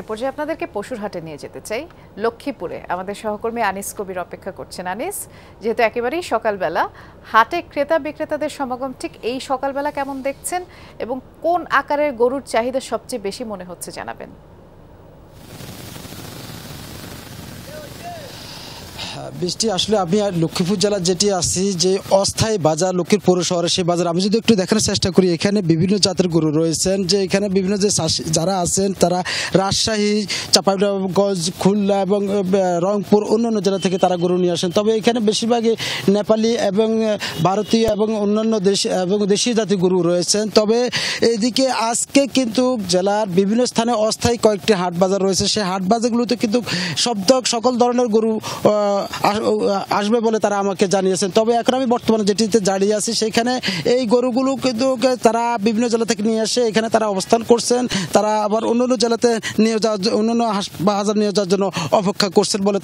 এ পর্যায়ে আপনাদেরকে পশুর হাটে নিয়ে যেতে চাই লক্ষ্মীপুরে আমাদের সহকর্মী আনিস কবির অপেক্ষা করছেন আনিস যেহেতু একেবারেই সকালবেলা হাটে ক্রেতা বিক্রেতাদের সমাগম ঠিক এই সকালবেলা কেমন দেখছেন এবং কোন আকারের গরুর চাহিদা সবচেয়ে বেশি মনে হচ্ছে জানাবেন বৃষ্টি আসলে আমি লক্ষ্মীপুর জেলার যেটি আছি যে অস্থায়ী বাজার লক্ষ্মীপুর শহরে সেই বাজার আমি যদি একটু দেখানোর চেষ্টা করি এখানে বিভিন্ন জাতের গরু রয়েছেন যে এখানে বিভিন্ন যে যারা আছেন তারা রাজশাহী চাঁপাইনগঞ্জ খুলনা এবং রংপুর অন্যান্য জেলা থেকে তারা গরু নিয়ে আসেন তবে এখানে বেশিরভাগই নেপালি এবং ভারতীয় এবং অন্যান্য দেশ এবং দেশি জাতি গরু রয়েছেন তবে এদিকে আজকে কিন্তু জেলার বিভিন্ন স্থানে অস্থায়ী কয়েকটি হাট বাজার রয়েছে সেই হাট বাজারগুলোতে কিন্তু সব সকল ধরনের গরু আসবে বলে তারা আমাকে জানিয়েছেন তবে এখন আমি বর্তমানে যেটিতে দাঁড়িয়ে আছি সেখানে এই গরুগুলো কিন্তু তারা বিভিন্ন জেলা থেকে নিয়ে এসে এখানে তারা অবস্থান করছেন তারা আবার অন্য অন্য জেলাতে নিয়ে যাওয়ার অন্য অন্য হাজার নিয়ে যাওয়ার জন্য অপেক্ষা করছেন বলে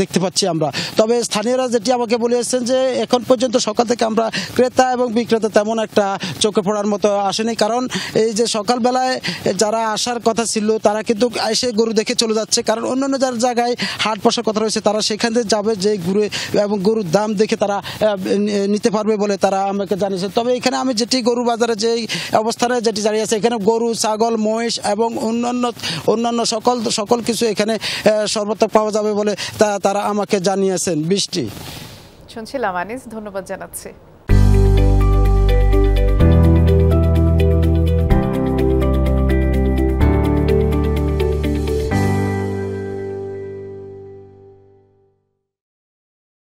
দেখতে পাচ্ছি আমরা তবে স্থানীয়রা যেটি আমাকে বলেছেন যে এখন পর্যন্ত সকাল থেকে আমরা ক্রেতা এবং বিক্রেতা তেমন একটা চোখে পড়ার মতো আসেনি কারণ এই যে সকালবেলায় যারা আসার কথা ছিল তারা কিন্তু এসে গরু দেখে চলে যাচ্ছে কারণ অন্য অন্য যার জায়গায় হাট বসার কথা রয়েছে তারা সেখান মধ্যে যাবে যে গুরু এবং গরুর দাম দেখে তারা নিতে পারবে বলে তারা আমাকে জানিয়েছে তবে এখানে আমি যেটি গরু বাজারে যে অবস্থানে যেটি আছে এখানে গরু ছাগল মহিষ এবং অন্যান্য অন্যান্য সকল সকল কিছু এখানে সর্বত্র পাওয়া যাবে বলে তারা আমাকে জানিয়েছেন বৃষ্টি শুনছিলাম আনিস ধন্যবাদ জানাচ্ছি